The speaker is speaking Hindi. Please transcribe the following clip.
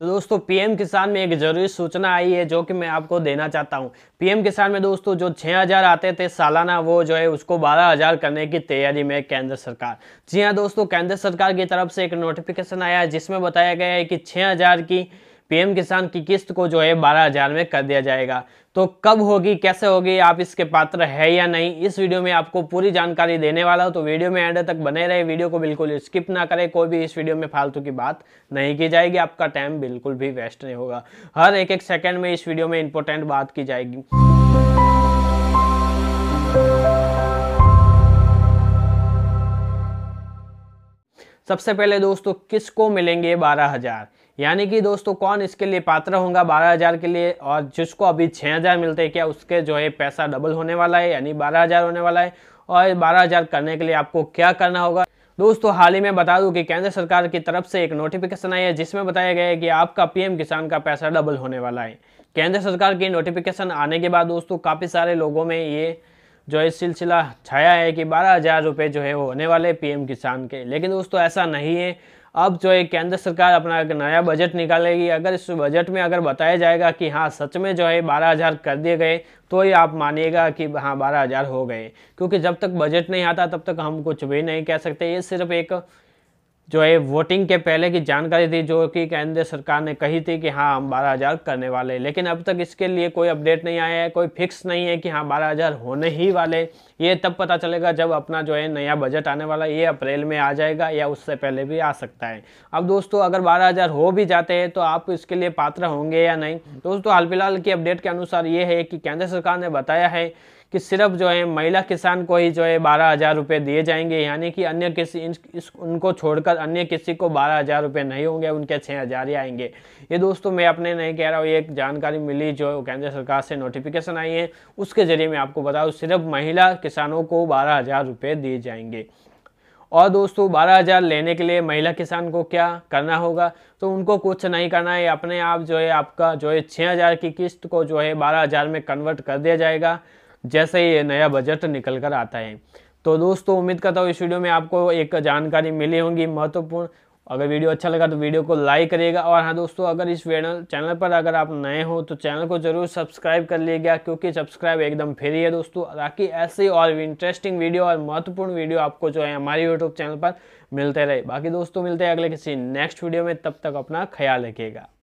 तो दोस्तों पीएम किसान में एक ज़रूरी सूचना आई है जो कि मैं आपको देना चाहता हूं पीएम किसान में दोस्तों जो 6000 आते थे सालाना वो जो है उसको 12000 करने की तैयारी में केंद्र सरकार जी हाँ दोस्तों केंद्र सरकार की तरफ से एक नोटिफिकेशन आया है जिसमें बताया गया है कि 6000 की पीएम किसान की किस्त को जो है बारह हज़ार में कर दिया जाएगा तो कब होगी कैसे होगी आप इसके पात्र है या नहीं इस वीडियो में आपको पूरी जानकारी देने वाला हूँ तो वीडियो में एंड तक बने रहे वीडियो को बिल्कुल स्किप ना करें कोई भी इस वीडियो में फालतू की बात नहीं की जाएगी आपका टाइम बिल्कुल भी वेस्ट नहीं होगा हर एक एक सेकेंड में इस वीडियो में इंपॉर्टेंट बात की जाएगी सबसे पहले दोस्तों किसको मिलेंगे बारह हजार यानी कि दोस्तों कौन इसके लिए पात्र होगा बारह हज़ार के लिए और जिसको अभी छः हज़ार मिलते हैं क्या उसके जो है पैसा डबल होने वाला है यानी बारह हज़ार होने वाला है और बारह हज़ार करने के लिए आपको क्या करना होगा दोस्तों हाल ही में बता दूं कि केंद्र सरकार की तरफ से एक नोटिफिकेशन आई है जिसमें बताया गया है कि आपका पीएम किसान का पैसा डबल होने वाला है केंद्र सरकार की नोटिफिकेशन आने के बाद दोस्तों काफ़ी सारे लोगों में ये जो है सिलसिला छाया है कि बारह हज़ार रुपये जो है वो होने वाले पीएम किसान के लेकिन दोस्तों ऐसा नहीं है अब जो है केंद्र सरकार अपना एक नया बजट निकालेगी अगर इस बजट में अगर बताया जाएगा कि हाँ सच में जो है बारह हज़ार कर दिए गए तो ये आप मानिएगा कि हाँ बारह हज़ार हो गए क्योंकि जब तक बजट नहीं आता तब तक हम कुछ भी नहीं कह सकते ये सिर्फ एक जो है वोटिंग के पहले की जानकारी थी जो कि केंद्र सरकार ने कही थी कि हाँ हम बारह हज़ार करने वाले लेकिन अब तक इसके लिए कोई अपडेट नहीं आया है कोई फिक्स नहीं है कि हाँ बारह हज़ार होने ही वाले ये तब पता चलेगा जब अपना जो है नया बजट आने वाला ये अप्रैल में आ जाएगा या उससे पहले भी आ सकता है अब दोस्तों अगर बारह हज़ार हो भी जाते हैं तो आप इसके लिए पात्र होंगे या नहीं दोस्तों हाल फिलहाल की अपडेट के अनुसार ये है कि केंद्र सरकार ने बताया है कि सिर्फ जो है महिला किसान को ही जो है बारह हज़ार रुपये दिए जाएंगे यानी कि अन्य किसी इस उनको छोड़कर अन्य किसी को बारह हज़ार रुपये नहीं होंगे उनके छः हज़ार ही आएंगे ये दोस्तों मैं अपने नहीं कह रहा हूँ एक जानकारी मिली जो केंद्र सरकार से नोटिफिकेशन आई है उसके ज़रिए मैं आपको बताऊँ सिर्फ महिला किसानों को बारह हज़ार रुपये दिए जाएंगे और दोस्तों बारह हज़ार लेने के लिए महिला किसान को क्या करना होगा तो उनको कुछ नहीं करना है अपने आप जो है आपका जो है छः हज़ार की किस्त को जो है बारह हज़ार में कन्वर्ट कर दिया जाएगा जैसे ये नया बजट निकल कर आता है तो दोस्तों उम्मीद करता हूँ इस वीडियो में आपको एक जानकारी मिली होगी महत्वपूर्ण अगर वीडियो अच्छा लगा तो वीडियो को लाइक करिएगा और हाँ दोस्तों अगर इस चैनल पर अगर आप नए हो तो चैनल को जरूर सब्सक्राइब कर लीजिएगा क्योंकि सब्सक्राइब एकदम फ्री है दोस्तों ताकि ऐसे और इंटरेस्टिंग वीडियो और महत्वपूर्ण वीडियो आपको जो है हमारे यूट्यूब चैनल पर मिलते रहे बाकी दोस्तों मिलते हैं अगले किसी नेक्स्ट वीडियो में तब तक अपना ख्याल रखिएगा